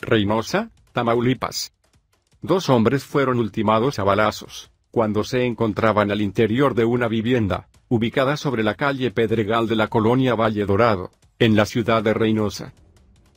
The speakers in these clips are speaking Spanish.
Reynosa, Tamaulipas. Dos hombres fueron ultimados a balazos, cuando se encontraban al interior de una vivienda, ubicada sobre la calle Pedregal de la colonia Valle Dorado, en la ciudad de Reynosa.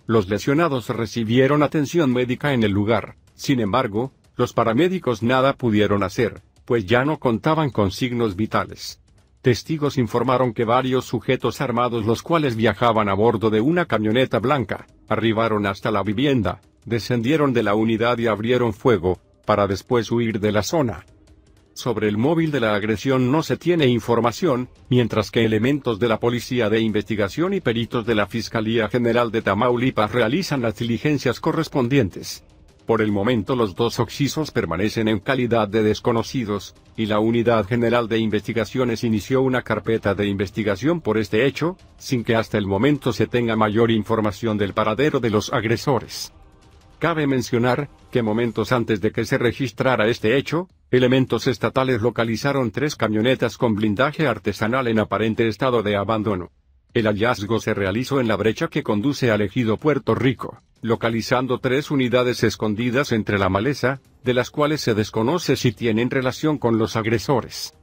Los lesionados recibieron atención médica en el lugar, sin embargo, los paramédicos nada pudieron hacer, pues ya no contaban con signos vitales. Testigos informaron que varios sujetos armados los cuales viajaban a bordo de una camioneta blanca, arribaron hasta la vivienda, descendieron de la unidad y abrieron fuego, para después huir de la zona. Sobre el móvil de la agresión no se tiene información, mientras que elementos de la Policía de Investigación y peritos de la Fiscalía General de Tamaulipas realizan las diligencias correspondientes. Por el momento los dos oxisos permanecen en calidad de desconocidos, y la Unidad General de Investigaciones inició una carpeta de investigación por este hecho, sin que hasta el momento se tenga mayor información del paradero de los agresores. Cabe mencionar, que momentos antes de que se registrara este hecho, elementos estatales localizaron tres camionetas con blindaje artesanal en aparente estado de abandono. El hallazgo se realizó en la brecha que conduce al ejido Puerto Rico localizando tres unidades escondidas entre la maleza, de las cuales se desconoce si tienen relación con los agresores.